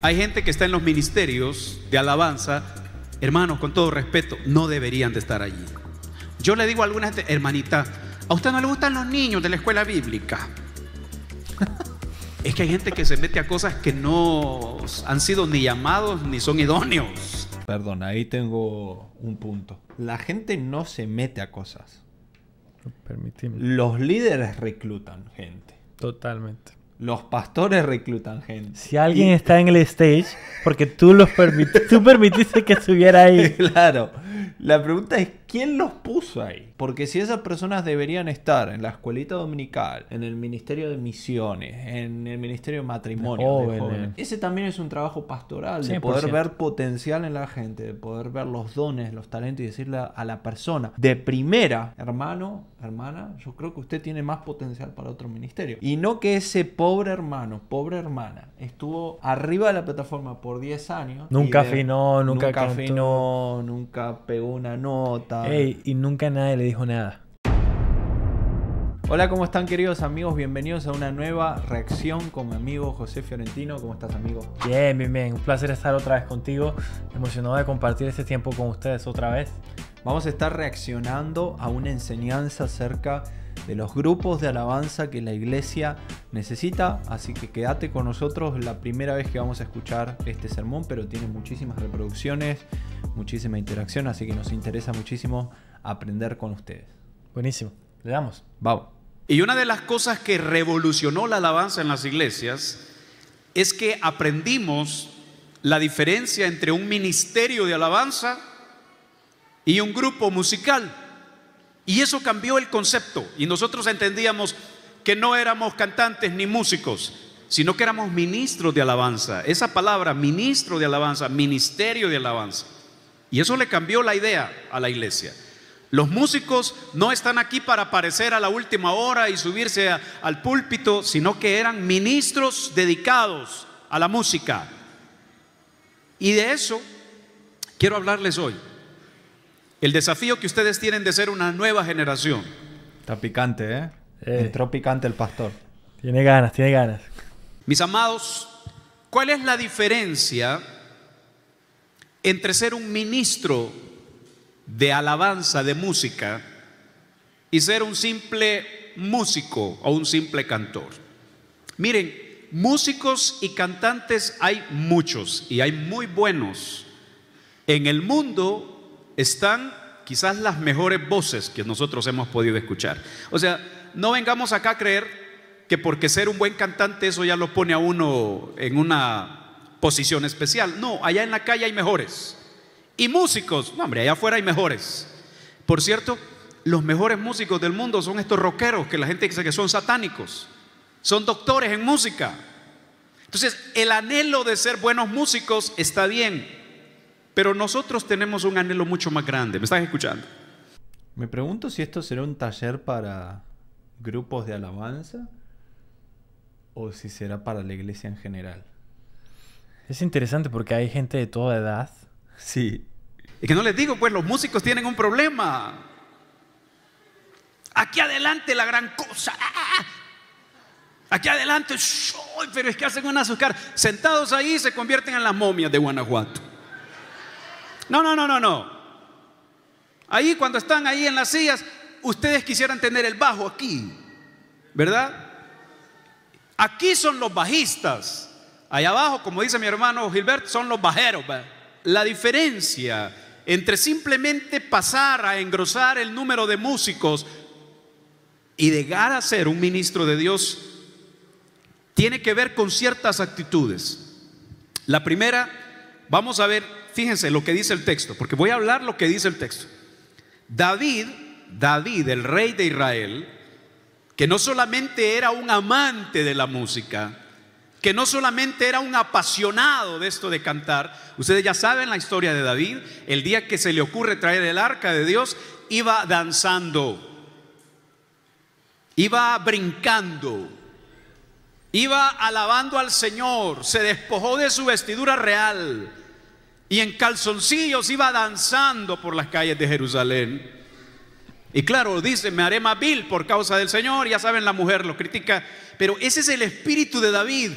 Hay gente que está en los ministerios de alabanza, hermanos, con todo respeto, no deberían de estar allí. Yo le digo a alguna gente, hermanita, ¿a usted no le gustan los niños de la escuela bíblica? es que hay gente que se mete a cosas que no han sido ni llamados ni son idóneos. Perdón, ahí tengo un punto. La gente no se mete a cosas. Los líderes reclutan gente. Totalmente. Los pastores reclutan gente. Si alguien está en el stage, porque tú, los tú permitiste que estuviera ahí. Claro. La pregunta es ¿Quién los puso ahí? Porque si esas personas deberían estar en la escuelita dominical, en el Ministerio de Misiones, en el Ministerio de Matrimonio, de jóvenes. ese también es un trabajo pastoral, de poder ver potencial en la gente, de poder ver los dones, los talentos y decirle a la persona, de primera, hermano, hermana, yo creo que usted tiene más potencial para otro ministerio. Y no que ese pobre hermano, pobre hermana, estuvo arriba de la plataforma por 10 años. Nunca afinó, nunca, nunca afinó, nunca pegó una nota Ey, y nunca nadie le dijo nada. Hola, ¿cómo están queridos amigos? Bienvenidos a una nueva reacción con mi amigo José Fiorentino. ¿Cómo estás, amigo? Bien, bien, bien. Un placer estar otra vez contigo. Emocionado de compartir este tiempo con ustedes otra vez. Vamos a estar reaccionando a una enseñanza acerca de de los grupos de alabanza que la iglesia necesita. Así que quédate con nosotros la primera vez que vamos a escuchar este sermón, pero tiene muchísimas reproducciones, muchísima interacción, así que nos interesa muchísimo aprender con ustedes. Buenísimo, le damos. Vamos. Y una de las cosas que revolucionó la alabanza en las iglesias es que aprendimos la diferencia entre un ministerio de alabanza y un grupo musical. Y eso cambió el concepto. Y nosotros entendíamos que no éramos cantantes ni músicos, sino que éramos ministros de alabanza. Esa palabra, ministro de alabanza, ministerio de alabanza. Y eso le cambió la idea a la iglesia. Los músicos no están aquí para aparecer a la última hora y subirse al púlpito, sino que eran ministros dedicados a la música. Y de eso quiero hablarles hoy. El desafío que ustedes tienen de ser una nueva generación. Está picante, ¿eh? eh. Entró picante el pastor. Tiene ganas, tiene ganas. Mis amados, ¿cuál es la diferencia entre ser un ministro de alabanza, de música, y ser un simple músico o un simple cantor? Miren, músicos y cantantes hay muchos y hay muy buenos en el mundo están quizás las mejores voces que nosotros hemos podido escuchar. O sea, no vengamos acá a creer que porque ser un buen cantante eso ya lo pone a uno en una posición especial. No, allá en la calle hay mejores. Y músicos, no hombre, allá afuera hay mejores. Por cierto, los mejores músicos del mundo son estos rockeros que la gente dice que son satánicos. Son doctores en música. Entonces, el anhelo de ser buenos músicos está bien, pero nosotros tenemos un anhelo mucho más grande. ¿Me están escuchando? Me pregunto si esto será un taller para grupos de alabanza o si será para la iglesia en general. Es interesante porque hay gente de toda edad. Sí. Y que no les digo, pues los músicos tienen un problema. Aquí adelante la gran cosa. Aquí adelante, ¡Soy! pero es que hacen un azúcar. Sentados ahí se convierten en las momias de Guanajuato. No, no, no, no, no. Ahí cuando están ahí en las sillas, ustedes quisieran tener el bajo aquí, ¿verdad? Aquí son los bajistas. Allá abajo, como dice mi hermano Gilbert, son los bajeros. La diferencia entre simplemente pasar a engrosar el número de músicos y llegar a ser un ministro de Dios tiene que ver con ciertas actitudes. La primera vamos a ver, fíjense lo que dice el texto, porque voy a hablar lo que dice el texto. David, David, el rey de Israel, que no solamente era un amante de la música, que no solamente era un apasionado de esto de cantar, ustedes ya saben la historia de David, el día que se le ocurre traer el arca de Dios, iba danzando, iba brincando, iba alabando al Señor, se despojó de su vestidura real, y en calzoncillos iba danzando por las calles de Jerusalén. Y claro, dice, me haré más vil por causa del Señor, ya saben, la mujer lo critica, pero ese es el espíritu de David.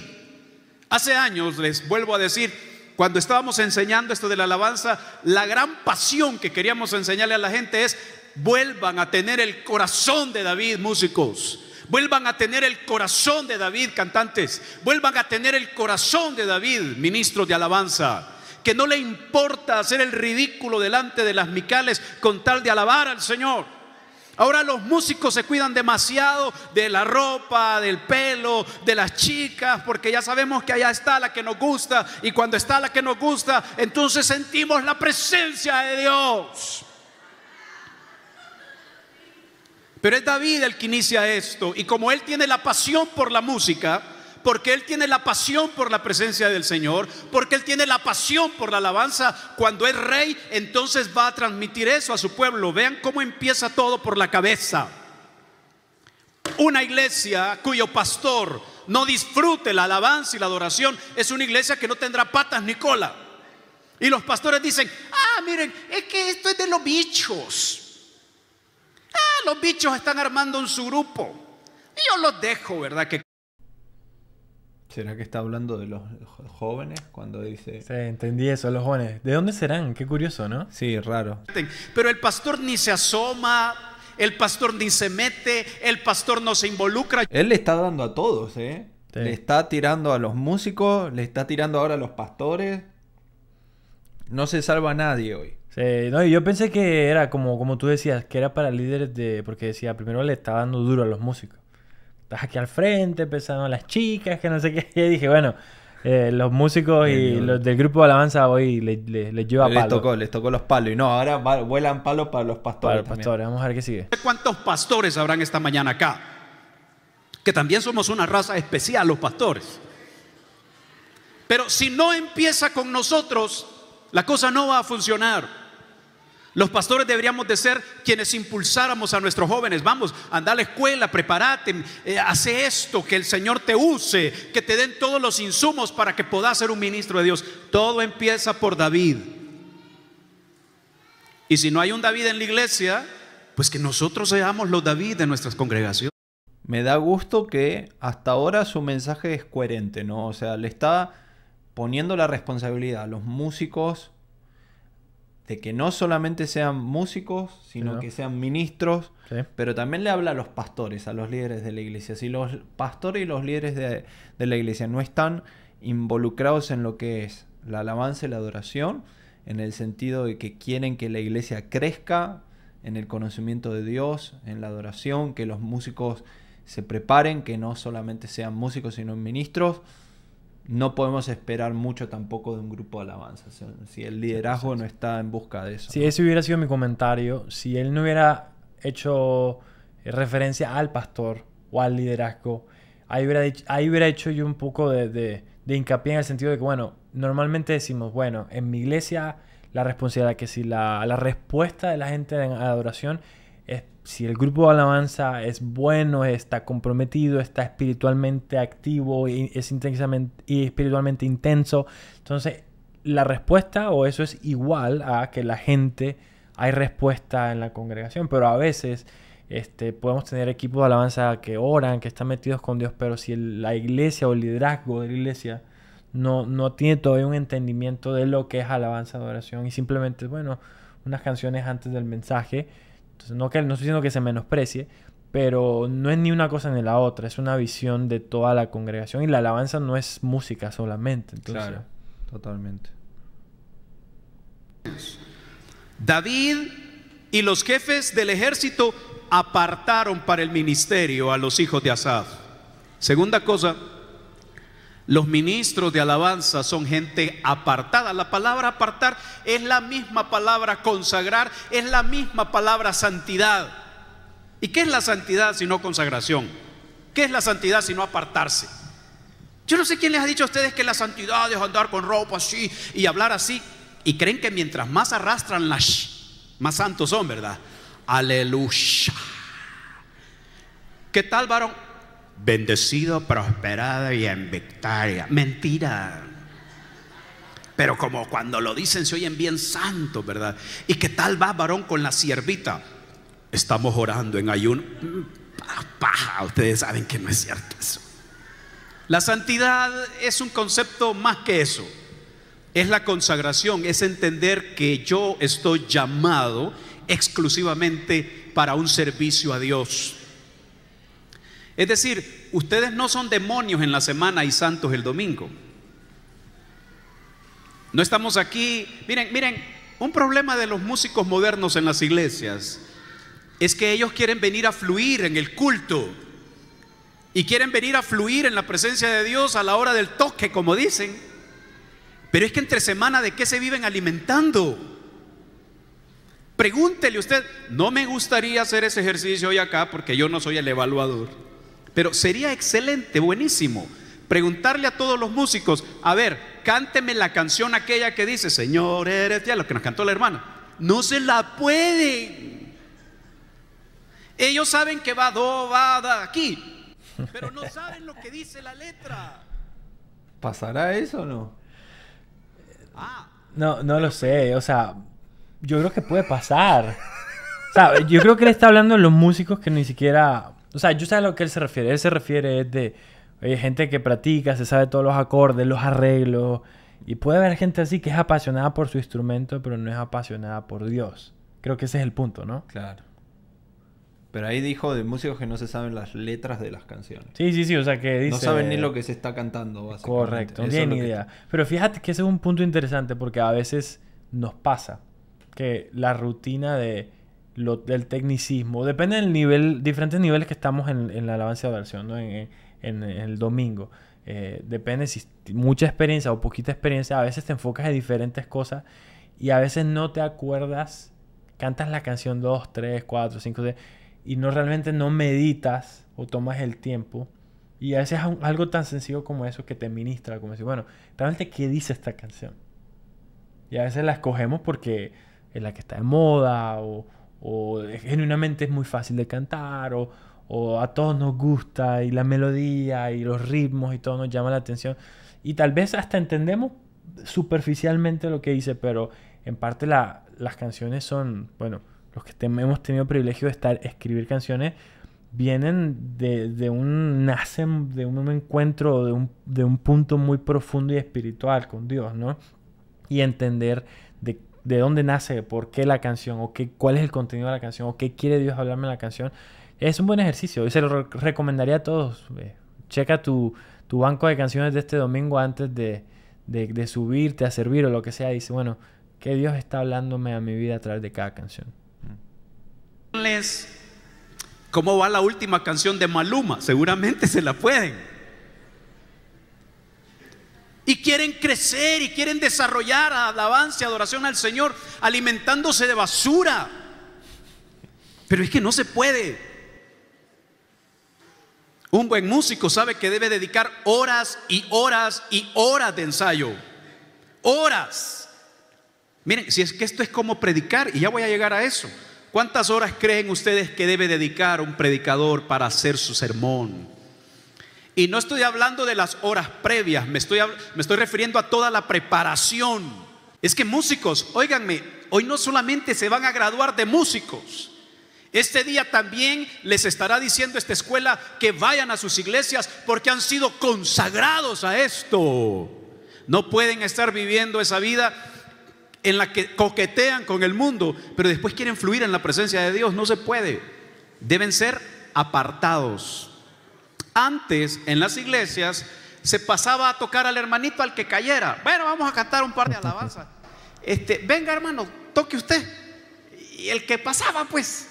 Hace años, les vuelvo a decir, cuando estábamos enseñando esto de la alabanza, la gran pasión que queríamos enseñarle a la gente es, vuelvan a tener el corazón de David, músicos. Vuelvan a tener el corazón de David, cantantes. Vuelvan a tener el corazón de David, ministros de alabanza que no le importa hacer el ridículo delante de las micales con tal de alabar al Señor. Ahora los músicos se cuidan demasiado de la ropa, del pelo, de las chicas, porque ya sabemos que allá está la que nos gusta y cuando está la que nos gusta, entonces sentimos la presencia de Dios. Pero es David el que inicia esto y como él tiene la pasión por la música, porque Él tiene la pasión por la presencia del Señor, porque Él tiene la pasión por la alabanza. Cuando es rey, entonces va a transmitir eso a su pueblo. Vean cómo empieza todo por la cabeza. Una iglesia cuyo pastor no disfrute la alabanza y la adoración es una iglesia que no tendrá patas ni cola. Y los pastores dicen, ah, miren, es que esto es de los bichos. Ah, los bichos están armando en su grupo. Y yo los dejo, ¿verdad? Que ¿Será que está hablando de los jóvenes cuando dice... Sí, entendí eso, los jóvenes. ¿De dónde serán? Qué curioso, ¿no? Sí, raro. Pero el pastor ni se asoma, el pastor ni se mete, el pastor no se involucra. Él le está dando a todos, ¿eh? Le está tirando a los músicos, le está tirando ahora a los pastores. No se salva a nadie hoy. Sí, no, yo pensé que era como, como tú decías, que era para líderes de... Porque decía, primero le está dando duro a los músicos estás aquí al frente, empezaron las chicas, que no sé qué. Y dije, bueno, eh, los músicos y los del grupo de alabanza hoy les, lleva palos. Les tocó, les tocó los palos. Y no, ahora vuelan palos para los pastores. Para los pastores, vamos a ver qué sigue. ¿Cuántos pastores habrán esta mañana acá? Que también somos una raza especial, los pastores. Pero si no empieza con nosotros, la cosa no va a funcionar. Los pastores deberíamos de ser quienes impulsáramos a nuestros jóvenes. Vamos, anda a la escuela, prepárate, eh, hace esto, que el Señor te use, que te den todos los insumos para que puedas ser un ministro de Dios. Todo empieza por David. Y si no hay un David en la iglesia, pues que nosotros seamos los David de nuestras congregaciones. Me da gusto que hasta ahora su mensaje es coherente, ¿no? O sea, le está poniendo la responsabilidad a los músicos, de que no solamente sean músicos, sino que sean ministros, pero también le habla a los pastores, a los líderes de la iglesia. Si los pastores y los líderes de la iglesia no están involucrados en lo que es la alabanza y la adoración, en el sentido de que quieren que la iglesia crezca en el conocimiento de Dios, en la adoración, que los músicos se preparen, que no solamente sean músicos, sino ministros, no podemos esperar mucho tampoco de un grupo de alabanza. si el liderazgo no está en busca de eso. Si eso ese hubiera sido mi comentario, si él no hubiera hecho eh, referencia al pastor o al liderazgo, ahí hubiera, hecho yo un poco de, hincapié en el sentido de que, bueno, normalmente decimos, bueno, en mi iglesia la responsabilidad, que si la, la respuesta de la gente en adoración si el grupo de alabanza es bueno, está comprometido, está espiritualmente activo y es intensamente, y espiritualmente intenso, entonces la respuesta o eso es igual a que la gente hay respuesta en la congregación, pero a veces este, podemos tener equipos de alabanza que oran, que están metidos con Dios, pero si la iglesia o el liderazgo de la iglesia no, no tiene todavía un entendimiento de lo que es alabanza de oración y simplemente, bueno, unas canciones antes del mensaje, no, que, no estoy diciendo que se menosprecie, pero no es ni una cosa ni la otra, es una visión de toda la congregación y la alabanza no es música solamente. Entonces. Claro, totalmente. David y los jefes del ejército apartaron para el ministerio a los hijos de Asaf. Segunda cosa, los ministros de alabanza son gente apartada. La palabra apartar es la misma palabra consagrar, es la misma palabra santidad. ¿Y qué es la santidad si no consagración? ¿Qué es la santidad si no apartarse? Yo no sé quién les ha dicho a ustedes que la santidad es andar con ropa así y hablar así. Y creen que mientras más arrastran las, más santos son, ¿verdad? Aleluya. ¿Qué tal, varón? bendecido, prosperado y en victoria. Mentira. Pero como cuando lo dicen se oyen bien santos, ¿verdad? ¿Y que tal va varón con la siervita? Estamos orando en ayuno. Mm, ustedes saben que no es cierto eso. La santidad es un concepto más que eso. Es la consagración, es entender que yo estoy llamado exclusivamente para un servicio a Dios. Es decir, ustedes no son demonios en la semana y santos el domingo. No estamos aquí, miren, miren, un problema de los músicos modernos en las iglesias es que ellos quieren venir a fluir en el culto y quieren venir a fluir en la presencia de Dios a la hora del toque, como dicen. Pero es que entre semana de qué se viven alimentando. Pregúntele usted, no me gustaría hacer ese ejercicio hoy acá porque yo no soy el evaluador. Pero sería excelente, buenísimo, preguntarle a todos los músicos, a ver, cánteme la canción aquella que dice, Señor, eres ya lo que nos cantó la hermana. No se la puede. Ellos saben que va do, va, da, aquí, pero no saben lo que dice la letra. ¿Pasará eso o no? Ah, no, no lo sé, o sea, yo creo que puede pasar. O yo creo que le está hablando a los músicos que ni siquiera o sea, yo sé a lo que él se refiere. Él se refiere de gente que practica, se sabe todos los acordes, los arreglos. Y puede haber gente así que es apasionada por su instrumento, pero no es apasionada por Dios. Creo que ese es el punto, ¿no? Claro. Pero ahí dijo de músicos que no se saben las letras de las canciones. Sí, sí, sí, o sea que dice... No saben ni lo que se está cantando, básicamente. Correcto, no tienen idea. Pero fíjate que ese es un punto interesante porque a veces nos pasa que la rutina de lo, del tecnicismo. Depende del nivel, diferentes niveles que estamos en, en la alabanza de adoración ¿no? en, el domingo. Eh, depende si mucha experiencia o poquita experiencia. A veces te enfocas en diferentes cosas y a veces no te acuerdas. Cantas la canción 2, 3, 4, 5, y no realmente no meditas o tomas el tiempo. Y a veces algo tan sencillo como eso que te ministra, como decir, bueno, realmente, ¿qué dice esta canción? Y a veces la escogemos porque es la que está de moda o, o genuinamente es muy fácil de cantar, o, a todos nos gusta, y la melodía, y los ritmos, y todo nos llama la atención. Y tal vez hasta entendemos superficialmente lo que dice, pero en parte las canciones son, bueno, los que hemos tenido privilegio de estar, escribir canciones, vienen de, un, nacen de un encuentro, de un, de un punto muy profundo y espiritual con Dios, ¿no? Y entender de dónde nace, por qué la canción, o qué, cuál es el contenido de la canción, o qué quiere Dios hablarme en la canción, es un buen ejercicio. Y se lo recomendaría a todos. checa tu, tu, banco de canciones de este domingo antes de, de, subirte a servir o lo que sea. Dice, bueno, qué Dios está hablándome a mi vida a través de cada canción. Mm. ¿Cómo va la última canción de Maluma? Seguramente se la pueden. Y quieren crecer y quieren desarrollar alabanza, y adoración al Señor, alimentándose de basura. Pero es que no se puede. Un buen músico sabe que debe dedicar horas y horas y horas de ensayo. Horas. Miren, si es que esto es como predicar, y ya voy a llegar a eso. ¿Cuántas horas creen ustedes que debe dedicar un predicador para hacer su sermón? Y no estoy hablando de las horas previas, me estoy, me estoy refiriendo a toda la preparación. Es que músicos, óiganme, hoy no solamente se van a graduar de músicos, este día también les estará diciendo esta escuela que vayan a sus iglesias porque han sido consagrados a esto. No pueden estar viviendo esa vida en la que coquetean con el mundo, pero después quieren fluir en la presencia de Dios. No se puede. Deben ser apartados. Antes en las iglesias se pasaba a tocar al hermanito al que cayera. Bueno, vamos a cantar un par de alabanzas. Este, venga hermano, toque usted. Y el que pasaba, pues,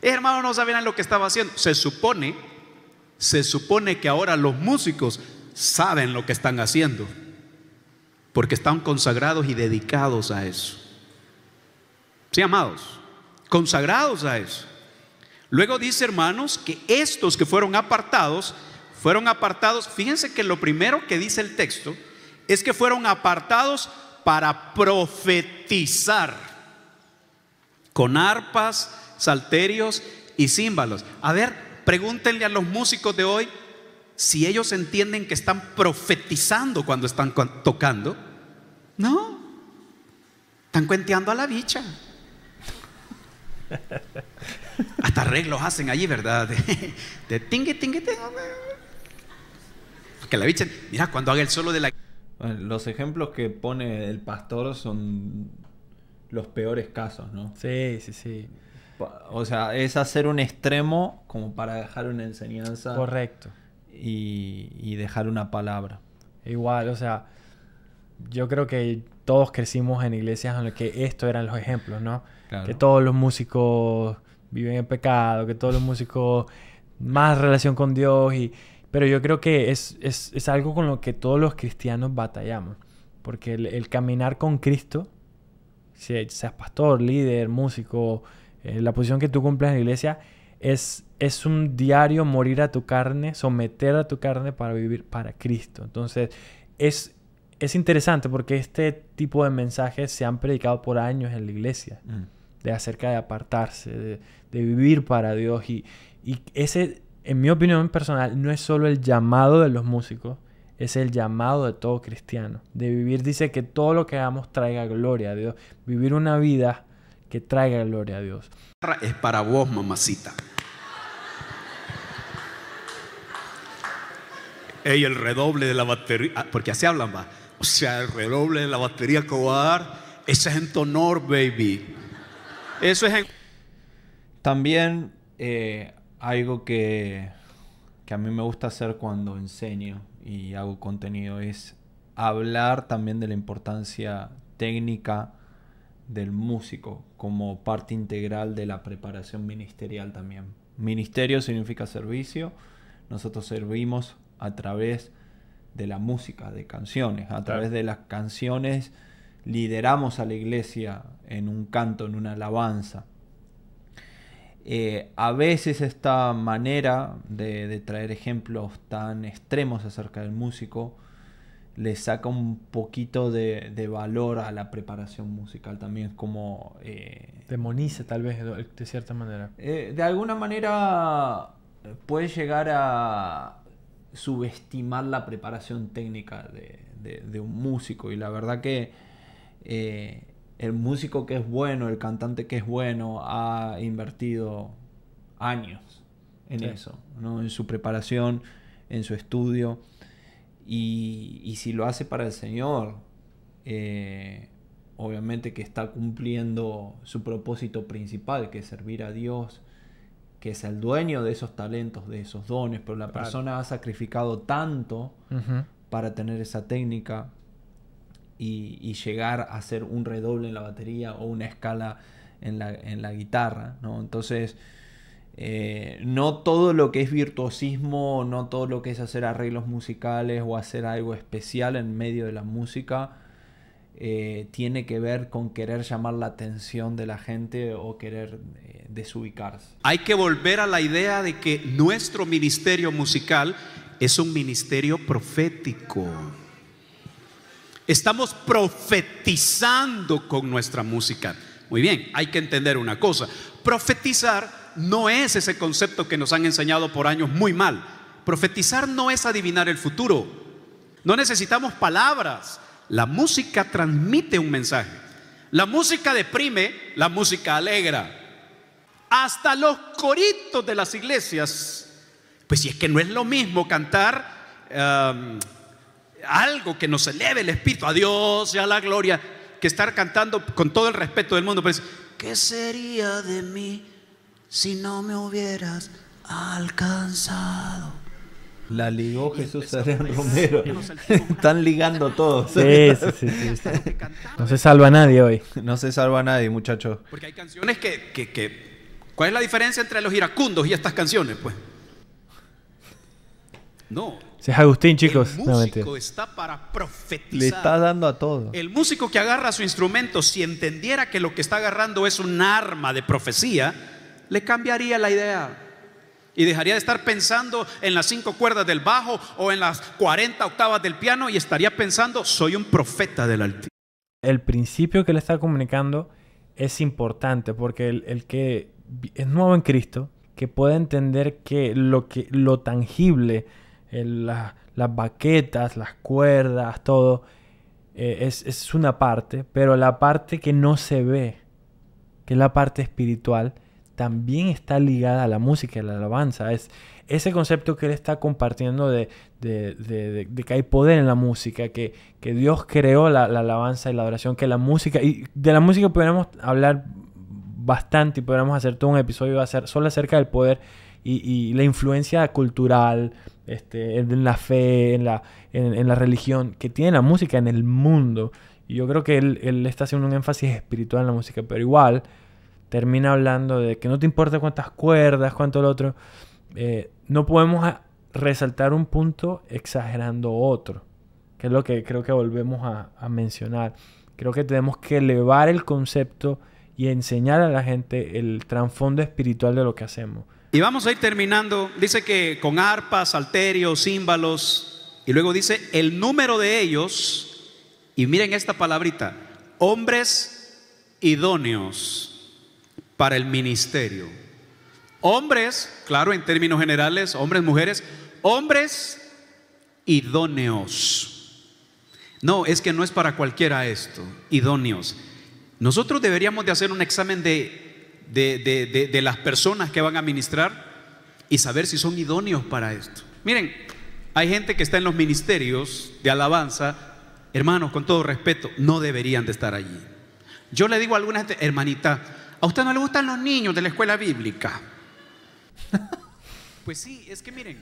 hermano, no sabían lo que estaba haciendo. Se supone, se supone que ahora los músicos saben lo que están haciendo, porque están consagrados y dedicados a eso. Sí, amados, consagrados a eso. Luego dice, hermanos, que estos que fueron apartados, fueron apartados, fíjense que lo primero que dice el texto es que fueron apartados para profetizar con arpas, salterios y címbalos. A ver, pregúntenle a los músicos de hoy si ellos entienden que están profetizando cuando están tocando. No, están cuenteando a la bicha. Hasta arreglos hacen allí, ¿verdad? De, tingue, tingue, Que la bicha, mira, cuando haga el solo de la... los ejemplos que pone el pastor son los peores casos, ¿no? Sí, sí, sí. O sea, es hacer un extremo como para dejar una enseñanza. Correcto. Y, dejar una palabra. Igual, o sea, yo creo que todos crecimos en iglesias en las que esto eran los ejemplos, ¿no? Que todos los músicos viven en pecado, que todos los músicos más relación con Dios y... Pero yo creo que es, algo con lo que todos los cristianos batallamos, porque el, caminar con Cristo, seas pastor, líder, músico, eh, la posición que tú cumples en la iglesia, es, es un diario morir a tu carne, someter a tu carne para vivir para Cristo. Entonces, es, es interesante porque este tipo de mensajes se han predicado por años en la iglesia. Mm de acerca de apartarse, de, vivir para Dios. Y, ese, en mi opinión personal, no es solo el llamado de los músicos, es el llamado de todo cristiano. De vivir, dice que todo lo que hagamos traiga gloria a Dios. Vivir una vida que traiga gloria a Dios. Es para vos, mamacita. Ey, el redoble de la batería, ah, porque así hablan, va. O sea, el redoble de la batería que voy ese es en tonor, baby. Eso es... También eh, algo que, a mí me gusta hacer cuando enseño y hago contenido es hablar también de la importancia técnica del músico como parte integral de la preparación ministerial también. Ministerio significa servicio. Nosotros servimos a través de la música, de canciones, a través de las canciones lideramos a la iglesia en un canto, en una alabanza. Eh, a veces esta manera de, traer ejemplos tan extremos acerca del músico le saca un poquito de, valor a la preparación musical también, como... Eh, Demoniza tal vez de, cierta manera. Eh, de alguna manera puede llegar a subestimar la preparación técnica de, un músico y la verdad que eh, el músico que es bueno, el cantante que es bueno, ha invertido años en eso, ¿no? en su preparación, en su estudio. Y, si lo hace para el Señor, eh, obviamente que está cumpliendo su propósito principal, que es servir a Dios, que es el dueño de esos talentos, de esos dones, pero la persona ha sacrificado tanto para tener esa técnica, y, llegar a hacer un redoble en la batería o una escala en la, guitarra, ¿no? Entonces, eh, no todo lo que es virtuosismo, no todo lo que es hacer arreglos musicales o hacer algo especial en medio de la música, eh, tiene que ver con querer llamar la atención de la gente o querer eh, desubicarse. Hay que volver a la idea de que nuestro ministerio musical es un ministerio profético. Estamos profetizando con nuestra música. Muy bien, hay que entender una cosa. Profetizar no es ese concepto que nos han enseñado por años muy mal. Profetizar no es adivinar el futuro. No necesitamos palabras. La música transmite un mensaje. La música deprime, la música alegra. Hasta los coritos de las iglesias. Pues si es que no es lo mismo cantar... Em, algo que nos eleve el espíritu, a Dios a la gloria, que estar cantando con todo el respeto del mundo. pues ¿qué sería de mí si no me hubieras alcanzado? La ligó Jesús Adrián Romero. Están ligando todos. Sí, sí, sí, no se salva nadie hoy. No se salva nadie, muchachos. Porque hay canciones que, ¿Cuál es la diferencia entre los iracundos y estas canciones, pues? No, es Agustín, chicos. El músico está para profetizar. Le está dando a todo. El músico que agarra su instrumento, si entendiera que lo que está agarrando es un arma de profecía, le cambiaría la idea. Y dejaría de estar pensando en las cinco cuerdas del bajo o en las 40 octavas del piano y estaría pensando, soy un profeta del Altísimo. El principio que le está comunicando es importante porque el, el que es nuevo en Cristo, que pueda entender que lo, que, lo tangible las baquetas, las cuerdas, todo, eh, es, una parte, pero la parte que no se ve, que es la parte espiritual, también está ligada a la música, a la alabanza. Es ese concepto que él está compartiendo de, que hay poder en la música, que, que Dios creó la, alabanza y la adoración, que la música, y de la música podríamos hablar bastante y podríamos hacer todo un episodio hacer, solo acerca del poder y, y la influencia cultural, este, en la fe, en la, en, la religión, que tiene la música en el mundo. Y yo creo que él, está haciendo un énfasis espiritual en la música, pero igual termina hablando de que no te importa cuántas cuerdas, cuánto el otro. Eh, no podemos resaltar un punto exagerando otro, que es lo que creo que volvemos a mencionar. Creo que tenemos que elevar el concepto y enseñar a la gente el trasfondo espiritual de lo que hacemos. Y vamos a ir terminando. Dice que con arpas, alterios, címbalos. Y luego dice el número de ellos. Y miren esta palabrita. Hombres idóneos para el ministerio. Hombres, claro, en términos generales, hombres, mujeres, hombres idóneos. No, es que no es para cualquiera esto, idóneos. Nosotros deberíamos de hacer un examen de de, las personas que van a ministrar y saber si son idóneos para esto. Miren, hay gente que está en los ministerios de alabanza, hermanos, con todo respeto, no deberían de estar allí. Yo le digo a alguna gente, hermanita, ¿a usted no le gustan los niños de la escuela bíblica? Pues sí, es que miren,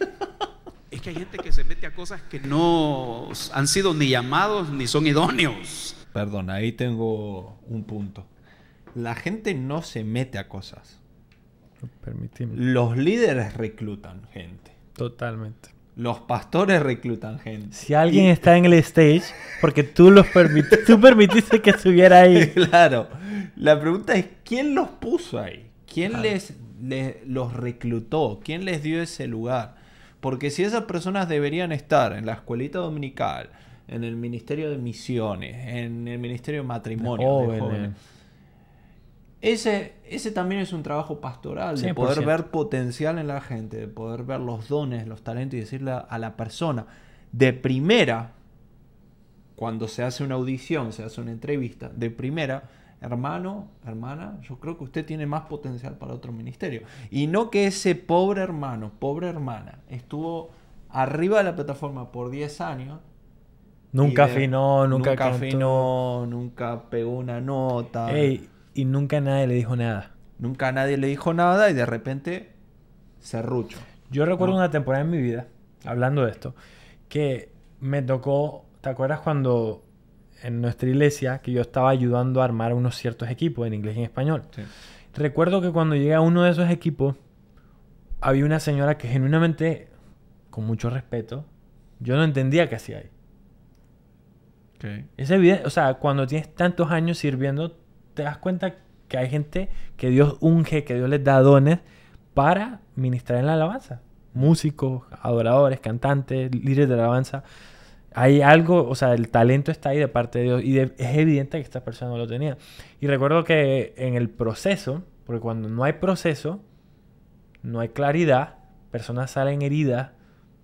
es que hay gente que se mete a cosas que no han sido ni llamados ni son idóneos. Perdón, ahí tengo un punto. La gente no se mete a cosas. Los líderes reclutan gente. Totalmente. Los pastores reclutan gente. Si alguien está en el stage, porque tú los permitiste, tú permitiste que estuviera ahí. Claro. La pregunta es, ¿quién los puso ahí? ¿Quién les, los reclutó? ¿Quién les dio ese lugar? Porque si esas personas deberían estar en la escuelita dominical, en el ministerio de misiones, en el ministerio de matrimonio, de jóvenes ese, ese también es un trabajo pastoral, de poder ver potencial en la gente, de poder ver los dones, los talentos y decirle a la persona de primera, cuando se hace una audición, se hace una entrevista, de primera, hermano, hermana, yo creo que usted tiene más potencial para otro ministerio. Y no que ese pobre hermano, pobre hermana, estuvo arriba de la plataforma por 10 años. Nunca afinó, nunca, nunca afinó, nunca pegó una nota. Y nunca nadie le dijo nada. Nunca nadie le dijo nada y de repente serrucho. Yo recuerdo una temporada en mi vida, hablando de esto, que me tocó, ¿te acuerdas cuando en nuestra iglesia que yo estaba ayudando a armar unos ciertos equipos en inglés y en español? Recuerdo que cuando llegué a uno de esos equipos, había una señora que genuinamente, con mucho respeto, yo no entendía qué hacía ahí. Okay. Es evidente, o sea, cuando tienes tantos años sirviendo, te das cuenta que hay gente que Dios unge, que Dios les da dones para ministrar en la alabanza. Músicos, adoradores, cantantes, líderes de alabanza. Hay algo, o sea, el talento está ahí de parte de Dios y es evidente que esta persona no lo tenía. Y recuerdo que en el proceso, porque cuando no hay proceso, no hay claridad, personas salen heridas,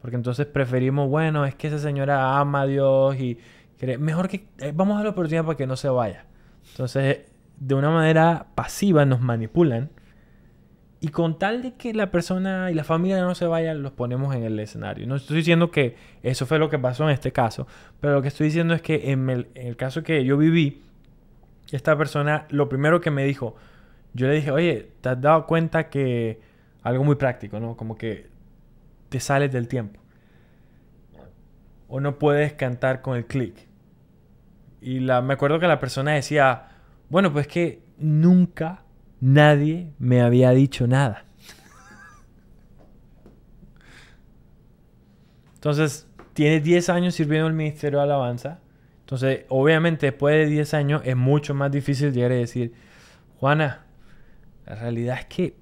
porque entonces preferimos, bueno, es que esa señora ama a Dios y cree, mejor que eh, vamos a la oportunidad para que no se vaya. Entonces de una manera pasiva nos manipulan. Y con tal de que la persona y la familia no se vayan, los ponemos en el escenario. No estoy diciendo que eso fue lo que pasó en este caso, pero lo que estoy diciendo es que en el, caso que yo viví, esta persona lo primero que me dijo, yo le dije, oye, ¿te has dado cuenta que algo muy práctico, ¿no? Como que te sales del tiempo. O no puedes cantar con el clic. Y la, me acuerdo que la persona decía, bueno, pues que nunca nadie me había dicho nada. Entonces, tiene 10 años sirviendo el Ministerio de Alabanza. Entonces, obviamente, después de 10 años es mucho más difícil llegar a decir, Juana, la realidad es que...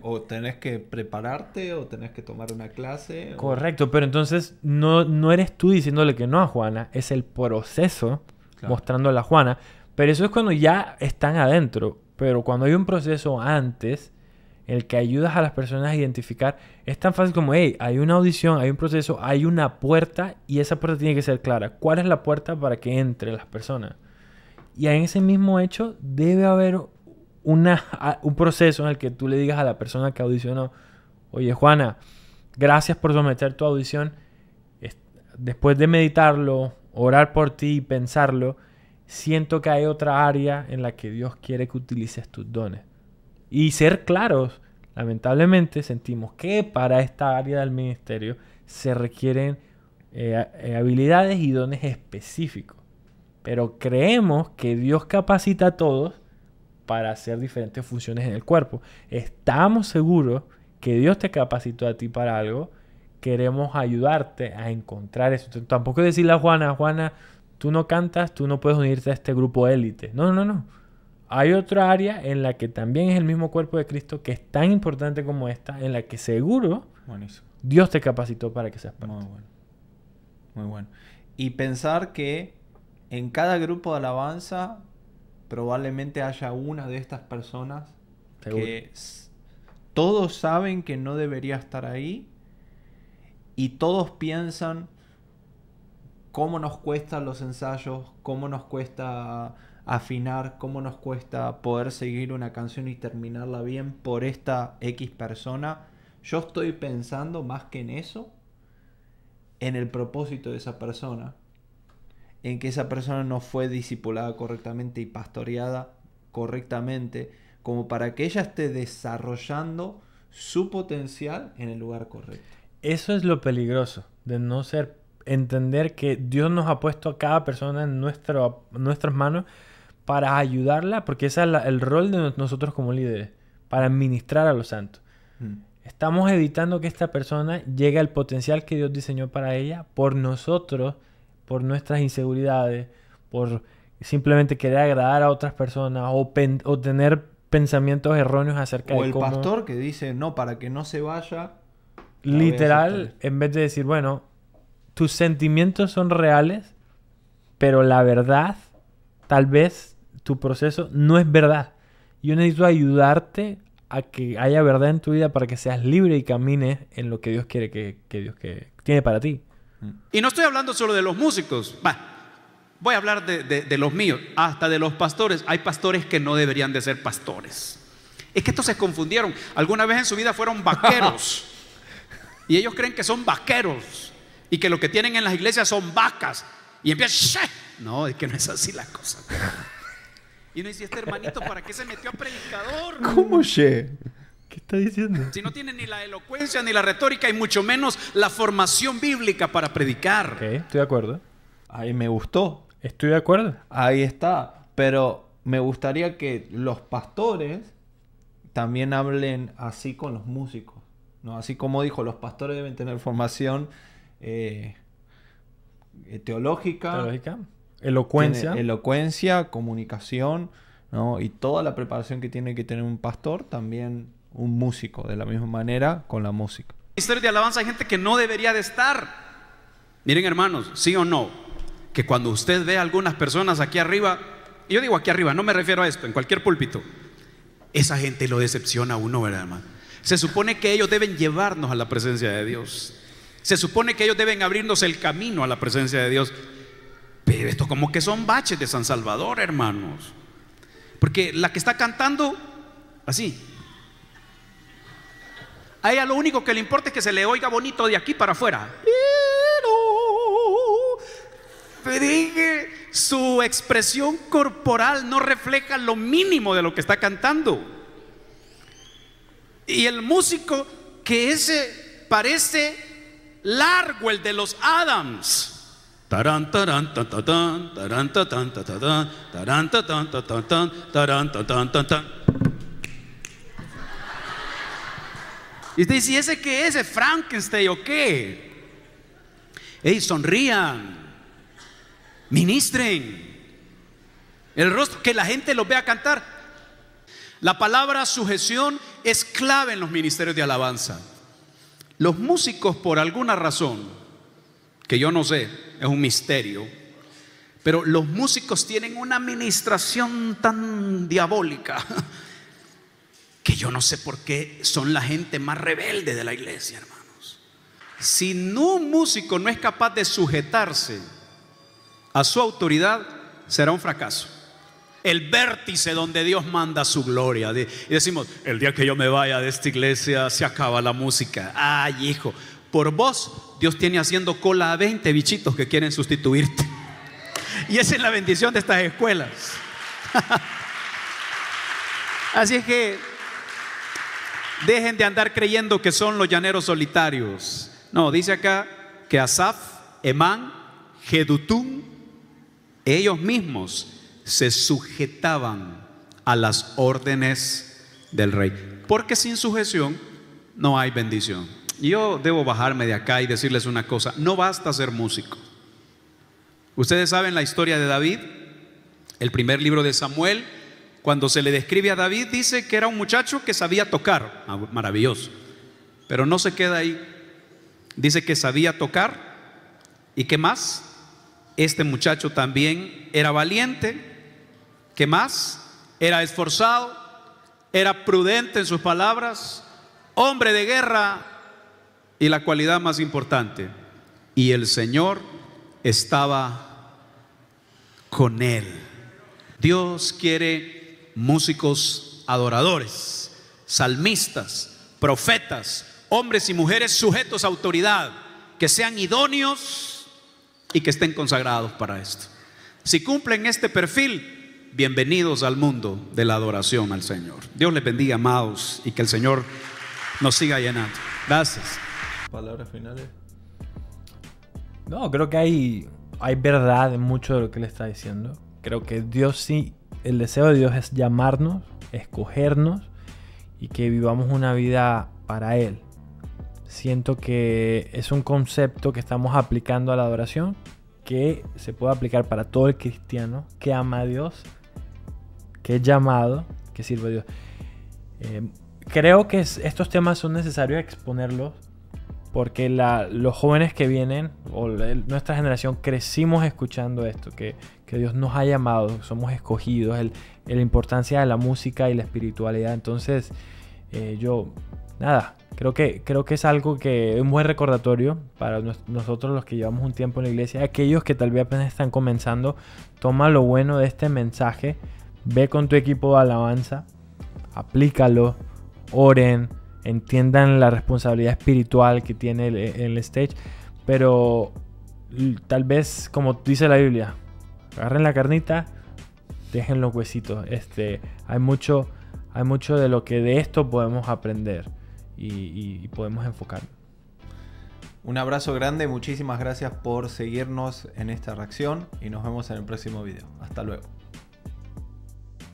o tenés que prepararte o tenés que tomar una clase. Correcto, pero entonces no, no eres tú diciéndole que no a Juana, es el proceso mostrándole a Juana. Pero eso es cuando ya están adentro. Pero cuando hay un proceso antes, el que ayudas a las personas a identificar, es tan fácil como, hey, hay una audición, hay un proceso, hay una puerta y esa puerta tiene que ser clara. ¿Cuál es la puerta para que entre las personas? Y en ese mismo hecho debe haber un proceso en el que tú le digas a la persona que audicionó, oye Juana, gracias por someter tu audición. Después de meditarlo, orar por ti y pensarlo, siento que hay otra área en la que Dios quiere que utilices tus dones. Y ser claros, lamentablemente sentimos que para esta área del ministerio se requieren eh, eh, habilidades y dones específicos. Pero creemos que Dios capacita a todos para hacer diferentes funciones en el cuerpo. Estamos seguros que Dios te capacitó a ti para algo. Queremos ayudarte a encontrar eso. tampoco decirle a Juana, Juana, tú no cantas, tú no puedes unirte a este grupo élite. No, no, no. Hay otra área en la que también es el mismo cuerpo de Cristo que es tan importante como esta, en la que seguro Dios te capacitó para que seas parte. Muy bueno. Muy bueno. Y pensar que en cada grupo de alabanza probablemente haya una de estas personas que todos saben que no debería estar ahí y todos piensan cómo nos cuestan los ensayos, cómo nos cuesta afinar, cómo nos cuesta poder seguir una canción y terminarla bien por esta X persona. Yo estoy pensando más que en eso, en el propósito de esa persona, en que esa persona no fue discipulada correctamente y pastoreada correctamente, como para que ella esté desarrollando su potencial en el lugar correcto. Eso es lo peligroso de no ser entender que Dios nos ha puesto a cada persona en nuestras manos para ayudarla, porque ese es el rol de nosotros como líderes, para administrar a los santos. Hmm. Estamos evitando que esta persona llegue al potencial que Dios diseñó para ella por nosotros, por nuestras inseguridades, por simplemente querer agradar a otras personas o, tener pensamientos erróneos acerca de cómo... O el pastor que dice, no, para que no se vaya... Literal, en vez de decir, bueno, tus sentimientos son reales, pero la verdad, tal vez tu proceso no es verdad. Yo necesito ayudarte a que haya verdad en tu vida para que seas libre y camines en lo que Dios quiere que, Dios que tiene para ti. Mm. Y no estoy hablando solo de los músicos. voy a hablar de, de los míos, hasta de los pastores. Hay pastores que no deberían de ser pastores. Es que estos se confundieron. Alguna vez en su vida fueron vaqueros. y ellos creen que son vaqueros y que lo que tienen en las iglesias son vacas. Y empieza, no, es que no es así la cosa. Y uno dice, este hermanito, ¿para qué se metió a predicador? ¿Cómo, che? ¿Qué está diciendo? Si no tiene ni la elocuencia, ni la retórica, y mucho menos la formación bíblica para predicar. Ok, estoy de acuerdo. Ahí me gustó. Estoy de acuerdo. Ahí está. Pero me gustaría que los pastores también hablen así con los músicos. ¿no? Así como dijo, los pastores deben tener formación eh, eh, teológica. Elocuencia. comunicación, Y toda la preparación que tiene que tener un pastor, también un músico, de la misma manera con la música. Ministerio de alabanza hay gente que no debería de estar. Miren hermanos, sí o no, que cuando usted ve a algunas personas aquí arriba, yo digo aquí arriba, no me refiero a esto, en cualquier púlpito, esa gente lo decepciona a uno, ¿verdad, hermano? Se supone que ellos deben llevarnos a la presencia de Dios. Se supone que ellos deben abrirnos el camino a la presencia de Dios. Pero esto como que son baches de San Salvador, hermanos. Porque la que está cantando, así. A ella lo único que le importa es que se le oiga bonito de aquí para afuera. Pero su expresión corporal no refleja lo mínimo de lo que está cantando. Y el músico que ese parece largo el de los Adams. Y usted dice, ese qué es? Frankenstein o qué? Ey, sonrían, ministren. El rostro, que la gente los vea cantar. La palabra sujeción es clave en los ministerios de alabanza. Los músicos por alguna razón, que yo no sé, es un misterio, pero los músicos tienen una administración tan diabólica que yo no sé por qué son la gente más rebelde de la iglesia, hermanos. Si un músico no es capaz de sujetarse a su autoridad, será un fracaso el vértice donde Dios manda su gloria. Y decimos, el día que yo me vaya de esta iglesia se acaba la música. Ay, hijo, por vos Dios tiene haciendo cola a 20 bichitos que quieren sustituirte. Y esa es la bendición de estas escuelas. Así es que dejen de andar creyendo que son los llaneros solitarios. No, dice acá que Asaf, Emán, Jedutún, ellos mismos se sujetaban a las órdenes del rey. Porque sin sujeción no hay bendición. Yo debo bajarme de acá y decirles una cosa, no basta ser músico. Ustedes saben la historia de David, el primer libro de Samuel, cuando se le describe a David, dice que era un muchacho que sabía tocar, ah, maravilloso, pero no se queda ahí. Dice que sabía tocar y que más, este muchacho también era valiente, que más era esforzado, era prudente en sus palabras, hombre de guerra y la cualidad más importante. Y el Señor estaba con él. Dios quiere músicos adoradores, salmistas, profetas, hombres y mujeres sujetos a autoridad, que sean idóneos y que estén consagrados para esto. Si cumplen este perfil, bienvenidos al mundo de la adoración al Señor. Dios les bendiga, amados, y que el Señor nos siga llenando. Gracias. Palabras finales. No, creo que hay, hay verdad en mucho de lo que le está diciendo. Creo que Dios sí, el deseo de Dios es llamarnos, escogernos y que vivamos una vida para Él. Siento que es un concepto que estamos aplicando a la adoración que se puede aplicar para todo el cristiano que ama a Dios que es llamado, que sirve a Dios. Eh, creo que estos temas son necesarios exponerlos porque los jóvenes que vienen o nuestra generación crecimos escuchando esto, que, que, Dios nos ha llamado, somos escogidos, el, la importancia de la música y la espiritualidad. Entonces, eh, yo, nada, creo que, creo que es algo que es un buen recordatorio para nosotros los que llevamos un tiempo en la iglesia, aquellos que tal vez apenas están comenzando, toma lo bueno de este mensaje Ve con tu equipo de alabanza, aplícalo, oren, entiendan la responsabilidad espiritual que tiene el, stage, pero tal vez como dice la Biblia, agarren la carnita, dejen los huesitos. Este, hay mucho, hay mucho de lo que de esto podemos aprender y, y podemos enfocar. Un abrazo grande, muchísimas gracias por seguirnos en esta reacción y nos vemos en el próximo video. Hasta luego.